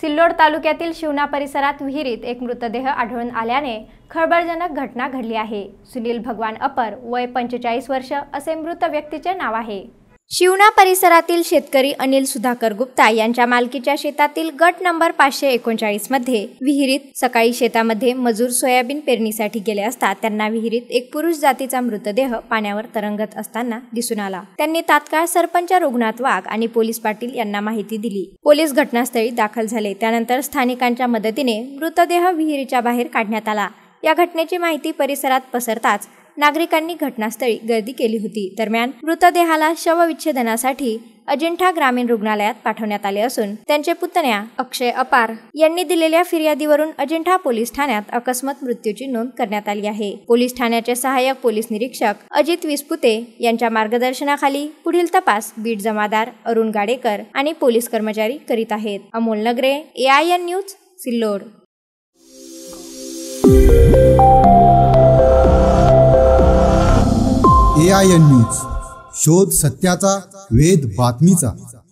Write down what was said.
सिल्लोड तालुक्यातील शिवना परिसरात विहिरीत एक मृतदेह आढळून आल्याने खळबळजनक घटना घडली आहे सुनील भगवान अपर वय पंचेचाळीस वर्ष असे मृत व्यक्तीचे नाव आहे शिवना परिसरातील शेतकरी अनिल सुधाकर गुप्ता यांच्या मालकीच्या शेतातील गट नंबर पाचशे एकोणचाळीस मध्ये विहिरीत सकाळी शेतामध्ये मजूर सोयाबीन पेरणीसाठी गेले असता त्यांना विहिरीत एक पुरुष जातीचा मृतदेह पाण्यावर तरंगत असताना दिसून आला त्यांनी तात्काळ सरपंच रुग्णात वाघ आणि पोलीस पाटील यांना माहिती दिली पोलीस घटनास्थळी दाखल झाले त्यानंतर स्थानिकांच्या मदतीने मृतदेह विहिरीच्या बाहेर काढण्यात आला या घटनेची माहिती परिसरात पसरताच नागरिकांनी घटनास्थळी गर्दी केली होती दरम्यान मृतदेहाला शवविच्छेदनासाठी अजिंठा ग्रामीण रुग्णालयात पाठवण्यात आले असून त्यांचे पुतण्या अक्षय अपार यांनी दिलेल्या फिर्यादीवरून अजिंठा पोलीस ठाण्यात अकस्मात मृत्यूची नोंद करण्यात आली आहे पोलीस ठाण्याचे सहाय्यक पोलीस निरीक्षक अजित विसपुते यांच्या मार्गदर्शनाखाली पुढील तपास बीड जमादार अरुण गाडेकर आणि पोलीस कर्मचारी करीत आहेत अमोल नगरे एआयएन न्यूज सिल्लोड यांनीच शोध सत्याचा वेद बातमीचा